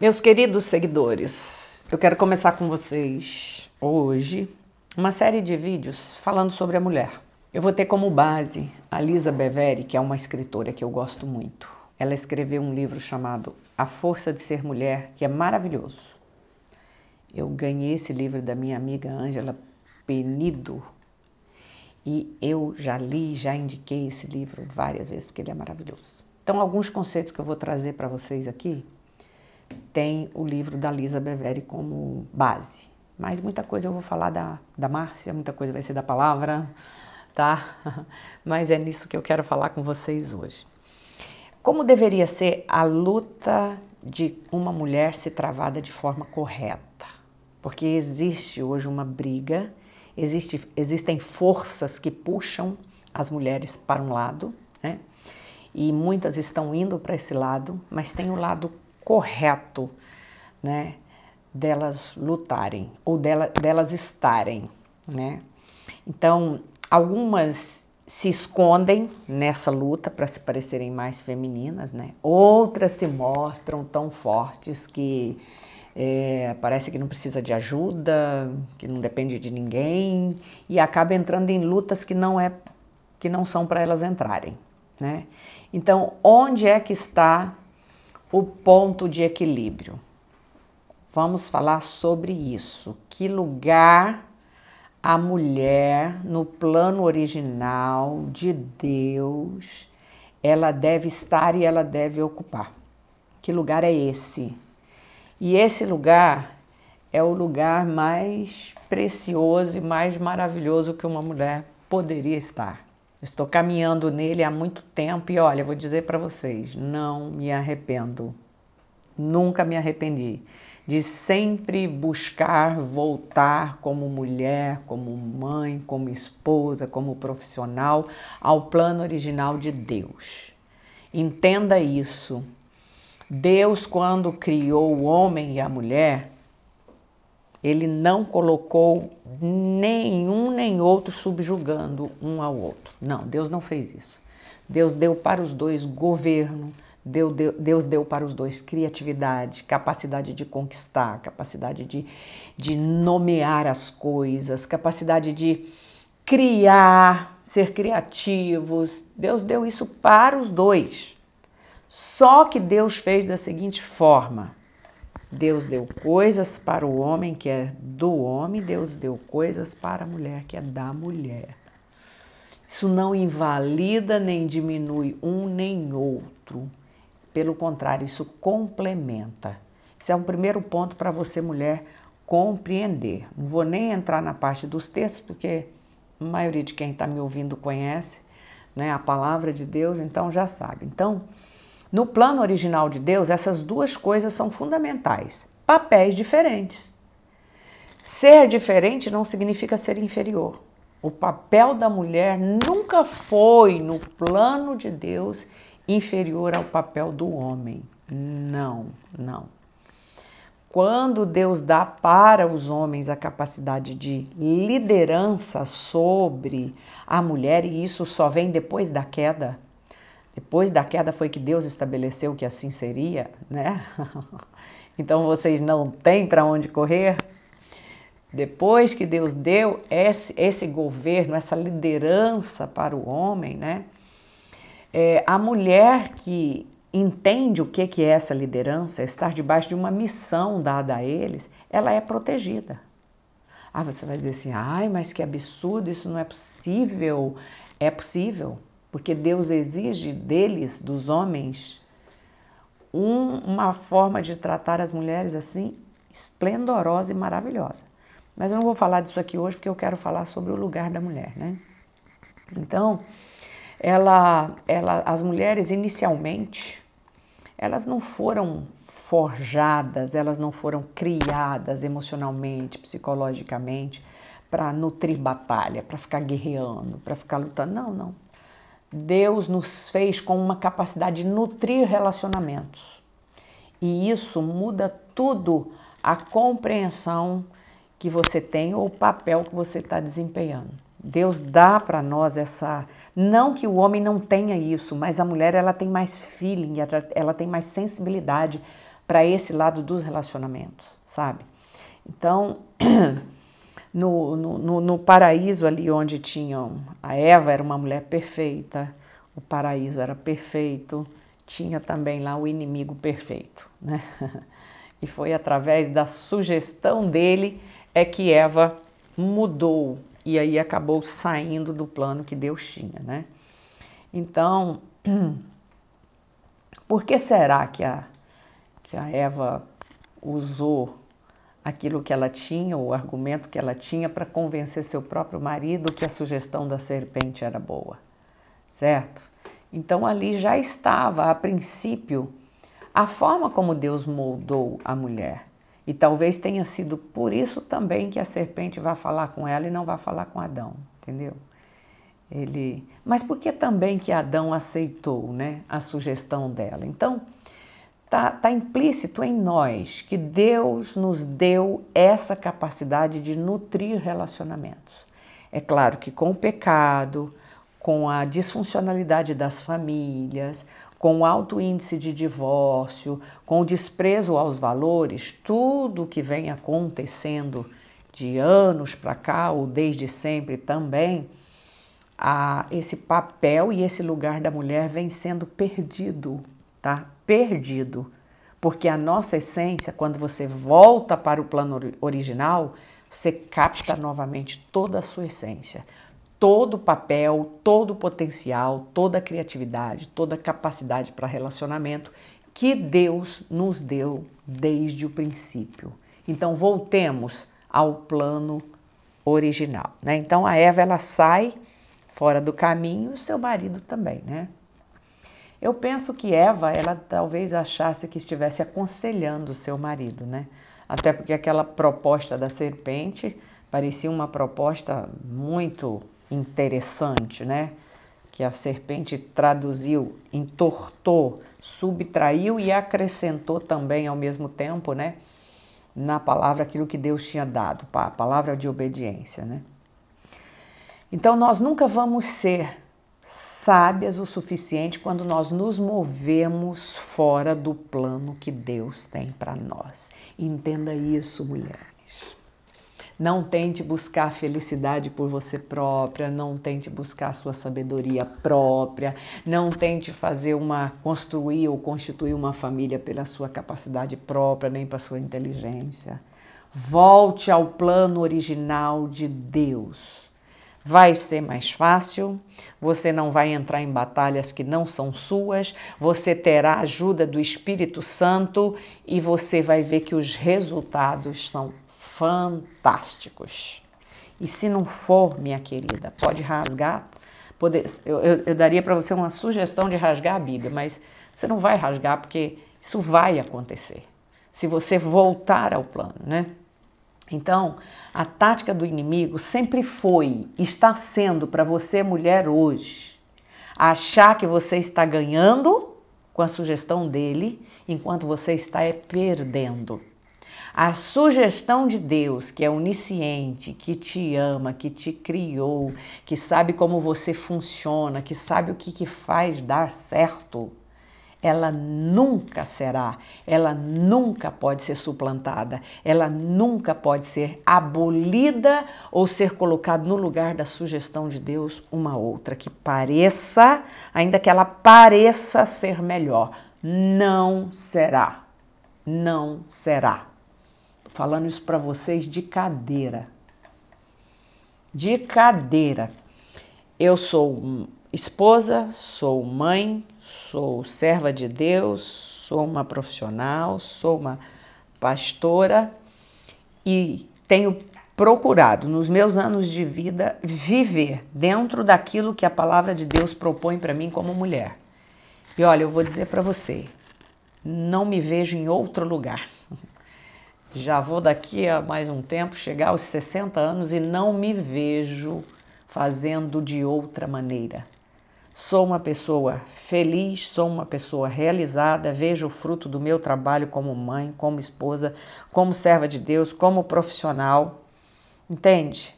Meus queridos seguidores, eu quero começar com vocês hoje uma série de vídeos falando sobre a mulher. Eu vou ter como base a Lisa Beveri, que é uma escritora que eu gosto muito. Ela escreveu um livro chamado A Força de Ser Mulher, que é maravilhoso. Eu ganhei esse livro da minha amiga Ângela Penido e eu já li, já indiquei esse livro várias vezes porque ele é maravilhoso. Então, alguns conceitos que eu vou trazer para vocês aqui tem o livro da Lisa Beveri como base. Mas muita coisa eu vou falar da, da Márcia, muita coisa vai ser da palavra, tá? Mas é nisso que eu quero falar com vocês hoje. Como deveria ser a luta de uma mulher se travada de forma correta? Porque existe hoje uma briga, existe, existem forças que puxam as mulheres para um lado, né? E muitas estão indo para esse lado, mas tem o lado correto, né, delas lutarem ou dela, delas estarem, né? Então, algumas se escondem nessa luta para se parecerem mais femininas, né? Outras se mostram tão fortes que é, parece que não precisa de ajuda, que não depende de ninguém e acaba entrando em lutas que não é que não são para elas entrarem, né? Então, onde é que está o ponto de equilíbrio. Vamos falar sobre isso. Que lugar a mulher no plano original de Deus ela deve estar e ela deve ocupar? Que lugar é esse? E esse lugar é o lugar mais precioso e mais maravilhoso que uma mulher poderia estar Estou caminhando nele há muito tempo e olha, vou dizer para vocês, não me arrependo. Nunca me arrependi de sempre buscar voltar como mulher, como mãe, como esposa, como profissional ao plano original de Deus. Entenda isso. Deus, quando criou o homem e a mulher, ele não colocou nenhum nem outro subjugando um ao outro. Não, Deus não fez isso. Deus deu para os dois governo, deu, deu, Deus deu para os dois criatividade, capacidade de conquistar, capacidade de, de nomear as coisas, capacidade de criar, ser criativos. Deus deu isso para os dois. Só que Deus fez da seguinte forma: Deus deu coisas para o homem que é do homem, Deus deu coisas para a mulher que é da mulher. Isso não invalida nem diminui um nem outro. Pelo contrário, isso complementa. Esse é um primeiro ponto para você, mulher, compreender. Não vou nem entrar na parte dos textos, porque a maioria de quem está me ouvindo conhece né, a palavra de Deus, então já sabe. Então, no plano original de Deus, essas duas coisas são fundamentais, papéis diferentes. Ser diferente não significa ser inferior. O papel da mulher nunca foi no plano de Deus inferior ao papel do homem. Não, não. Quando Deus dá para os homens a capacidade de liderança sobre a mulher, e isso só vem depois da queda, depois da queda foi que Deus estabeleceu que assim seria, né? então vocês não têm para onde correr. Depois que Deus deu esse, esse governo, essa liderança para o homem, né? É, a mulher que entende o que, que é essa liderança, estar debaixo de uma missão dada a eles, ela é protegida. Ah, você vai dizer assim, ai, mas que absurdo, isso não é possível. É possível porque Deus exige deles, dos homens, um, uma forma de tratar as mulheres assim esplendorosa e maravilhosa. Mas eu não vou falar disso aqui hoje porque eu quero falar sobre o lugar da mulher, né? Então, ela, ela, as mulheres inicialmente, elas não foram forjadas, elas não foram criadas emocionalmente, psicologicamente para nutrir batalha, para ficar guerreando, para ficar lutando. Não, não. Deus nos fez com uma capacidade de nutrir relacionamentos. E isso muda tudo a compreensão que você tem ou o papel que você está desempenhando. Deus dá para nós essa. Não que o homem não tenha isso, mas a mulher ela tem mais feeling, ela tem mais sensibilidade para esse lado dos relacionamentos, sabe? Então. no, no, no paraíso ali onde tinham. A Eva era uma mulher perfeita, o paraíso era perfeito, tinha também lá o inimigo perfeito, né? E foi através da sugestão dele é que Eva mudou e aí acabou saindo do plano que Deus tinha, né? Então, por que será que a, que a Eva usou aquilo que ela tinha, o argumento que ela tinha para convencer seu próprio marido que a sugestão da serpente era boa, certo? Então ali já estava, a princípio, a forma como Deus moldou a mulher. E talvez tenha sido por isso também que a serpente vai falar com ela e não vai falar com Adão, entendeu? Ele, mas por que também que Adão aceitou, né, a sugestão dela? Então, Está tá implícito em nós que Deus nos deu essa capacidade de nutrir relacionamentos. É claro que com o pecado, com a disfuncionalidade das famílias, com o alto índice de divórcio, com o desprezo aos valores, tudo que vem acontecendo de anos para cá ou desde sempre também, a, esse papel e esse lugar da mulher vem sendo perdido tá? Perdido. Porque a nossa essência, quando você volta para o plano original, você capta novamente toda a sua essência, todo o papel, todo o potencial, toda a criatividade, toda a capacidade para relacionamento que Deus nos deu desde o princípio. Então voltemos ao plano original, né? Então a Eva ela sai fora do caminho, o seu marido também, né? Eu penso que Eva, ela talvez achasse que estivesse aconselhando seu marido, né? Até porque aquela proposta da serpente parecia uma proposta muito interessante, né? Que a serpente traduziu, entortou, subtraiu e acrescentou também ao mesmo tempo, né? Na palavra aquilo que Deus tinha dado, a palavra de obediência, né? Então nós nunca vamos ser sábias o suficiente quando nós nos movemos fora do plano que Deus tem para nós. Entenda isso, mulheres. Não tente buscar felicidade por você própria, não tente buscar a sua sabedoria própria, não tente fazer uma construir ou constituir uma família pela sua capacidade própria, nem para sua inteligência. Volte ao plano original de Deus vai ser mais fácil, você não vai entrar em batalhas que não são suas, você terá a ajuda do Espírito Santo e você vai ver que os resultados são fantásticos. E se não for, minha querida, pode rasgar. Poder, eu, eu, eu daria para você uma sugestão de rasgar a Bíblia, mas você não vai rasgar porque isso vai acontecer. Se você voltar ao plano, né? Então, a tática do inimigo sempre foi, está sendo para você, mulher, hoje, achar que você está ganhando com a sugestão dele, enquanto você está é perdendo. A sugestão de Deus, que é onisciente, que te ama, que te criou, que sabe como você funciona, que sabe o que, que faz dar certo, ela nunca será, ela nunca pode ser suplantada, ela nunca pode ser abolida ou ser colocada no lugar da sugestão de Deus uma outra que pareça, ainda que ela pareça ser melhor. Não será. Não será. Tô falando isso para vocês de cadeira. De cadeira. Eu sou esposa, sou mãe, sou serva de Deus, sou uma profissional, sou uma pastora e tenho procurado nos meus anos de vida viver dentro daquilo que a palavra de Deus propõe para mim como mulher. E olha, eu vou dizer para você, não me vejo em outro lugar. Já vou daqui a mais um tempo chegar aos 60 anos e não me vejo fazendo de outra maneira. Sou uma pessoa feliz, sou uma pessoa realizada, vejo o fruto do meu trabalho como mãe, como esposa, como serva de Deus, como profissional, entende?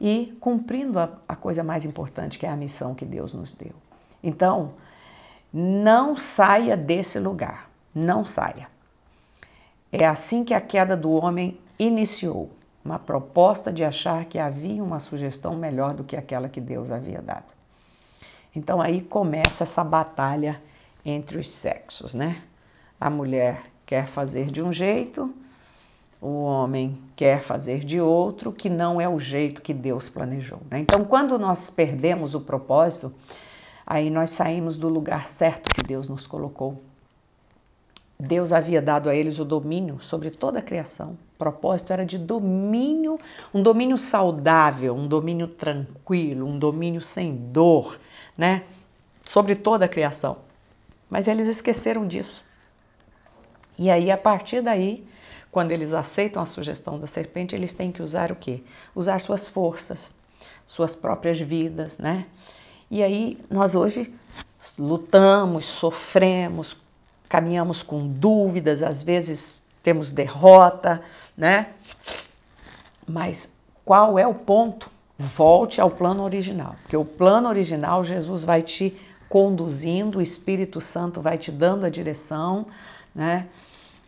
E cumprindo a, a coisa mais importante, que é a missão que Deus nos deu. Então, não saia desse lugar, não saia. É assim que a queda do homem iniciou uma proposta de achar que havia uma sugestão melhor do que aquela que Deus havia dado. Então aí começa essa batalha entre os sexos, né? A mulher quer fazer de um jeito, o homem quer fazer de outro, que não é o jeito que Deus planejou. Né? Então, quando nós perdemos o propósito, aí nós saímos do lugar certo que Deus nos colocou. Deus havia dado a eles o domínio sobre toda a criação. O propósito era de domínio, um domínio saudável, um domínio tranquilo, um domínio sem dor né? Sobre toda a criação. Mas eles esqueceram disso. E aí, a partir daí, quando eles aceitam a sugestão da serpente, eles têm que usar o quê? Usar suas forças, suas próprias vidas, né? E aí, nós hoje lutamos, sofremos, caminhamos com dúvidas, às vezes temos derrota, né? Mas qual é o ponto Volte ao plano original, porque o plano original Jesus vai te conduzindo, o Espírito Santo vai te dando a direção, né?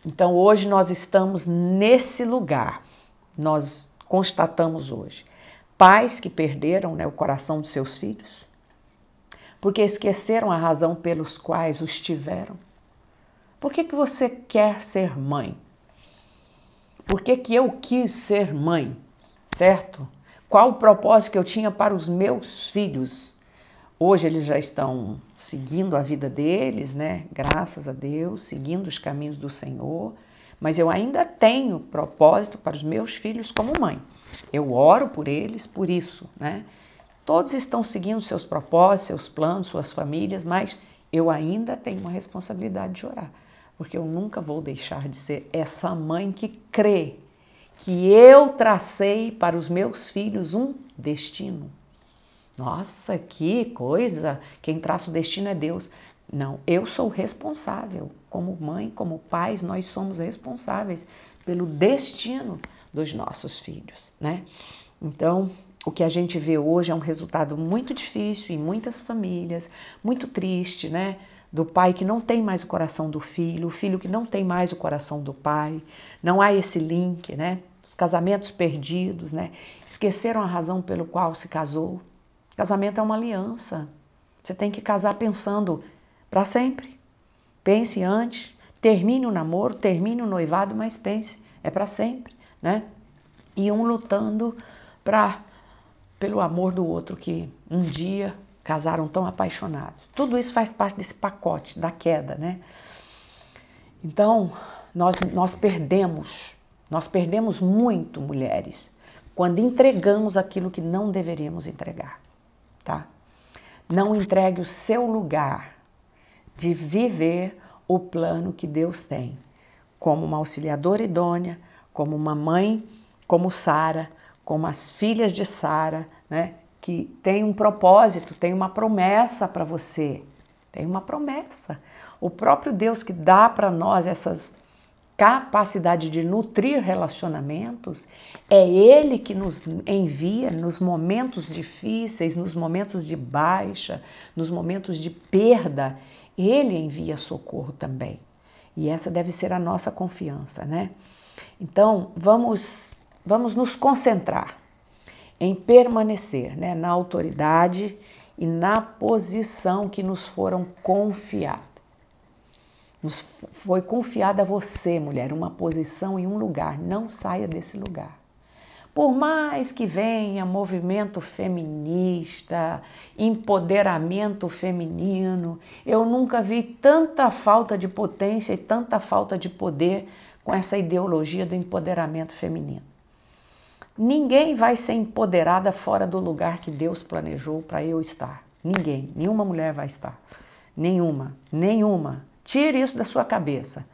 Então hoje nós estamos nesse lugar. Nós constatamos hoje pais que perderam né, o coração de seus filhos, porque esqueceram a razão pelos quais os tiveram. Por que, que você quer ser mãe? Por que, que eu quis ser mãe? Certo? Qual o propósito que eu tinha para os meus filhos? Hoje eles já estão seguindo a vida deles, né? Graças a Deus, seguindo os caminhos do Senhor. Mas eu ainda tenho propósito para os meus filhos como mãe. Eu oro por eles, por isso, né? Todos estão seguindo seus propósitos, seus planos, suas famílias, mas eu ainda tenho uma responsabilidade de orar, porque eu nunca vou deixar de ser essa mãe que crê que eu tracei para os meus filhos um destino. Nossa, que coisa! Quem traça o destino é Deus. Não, eu sou responsável. Como mãe, como pais, nós somos responsáveis pelo destino dos nossos filhos, né? Então, o que a gente vê hoje é um resultado muito difícil em muitas famílias, muito triste, né? do pai que não tem mais o coração do filho, o filho que não tem mais o coração do pai. Não há esse link, né? Os casamentos perdidos, né? Esqueceram a razão pelo qual se casou. Casamento é uma aliança. Você tem que casar pensando para sempre. Pense antes, termine o namoro, termine o noivado, mas pense, é para sempre, né? E um lutando para pelo amor do outro que um dia casaram tão apaixonados. Tudo isso faz parte desse pacote da queda, né? Então, nós, nós perdemos, nós perdemos muito mulheres quando entregamos aquilo que não deveríamos entregar, tá? Não entregue o seu lugar de viver o plano que Deus tem, como uma auxiliadora idônea, como uma mãe, como Sara, como as filhas de Sara, né? que tem um propósito, tem uma promessa para você. Tem uma promessa. O próprio Deus que dá para nós essas capacidade de nutrir relacionamentos, é Ele que nos envia nos momentos difíceis, nos momentos de baixa, nos momentos de perda, Ele envia socorro também. E essa deve ser a nossa confiança, né? Então, vamos, vamos nos concentrar em permanecer né, na autoridade e na posição que nos foram confiadas. Nos foi confiada a você, mulher, uma posição e um lugar. Não saia desse lugar. Por mais que venha movimento feminista, empoderamento feminino, eu nunca vi tanta falta de potência e tanta falta de poder com essa ideologia do empoderamento feminino. Ninguém vai ser empoderada fora do lugar que Deus planejou para eu estar. Ninguém, nenhuma mulher vai estar. Nenhuma, nenhuma. Tire isso da sua cabeça. O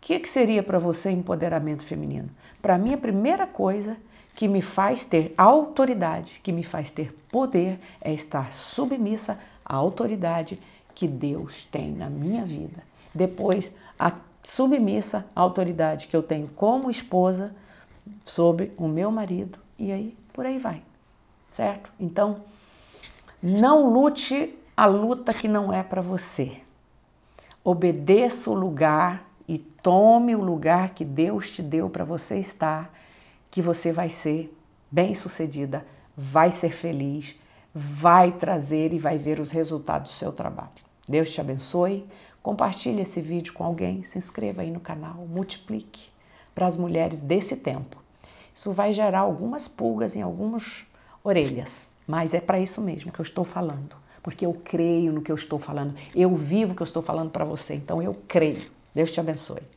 que, que seria para você empoderamento feminino? Para mim, a primeira coisa que me faz ter autoridade, que me faz ter poder, é estar submissa à autoridade que Deus tem na minha vida. Depois, a submissa à autoridade que eu tenho como esposa sobre o meu marido e aí por aí vai, certo? Então, não lute a luta que não é para você. Obedeça o lugar e tome o lugar que Deus te deu para você estar, que você vai ser bem-sucedida, vai ser feliz, vai trazer e vai ver os resultados do seu trabalho. Deus te abençoe. Compartilhe esse vídeo com alguém, se inscreva aí no canal, multiplique para as mulheres desse tempo. Isso vai gerar algumas pulgas em algumas orelhas, mas é para isso mesmo que eu estou falando, porque eu creio no que eu estou falando, eu vivo o que eu estou falando para você, então eu creio. Deus te abençoe.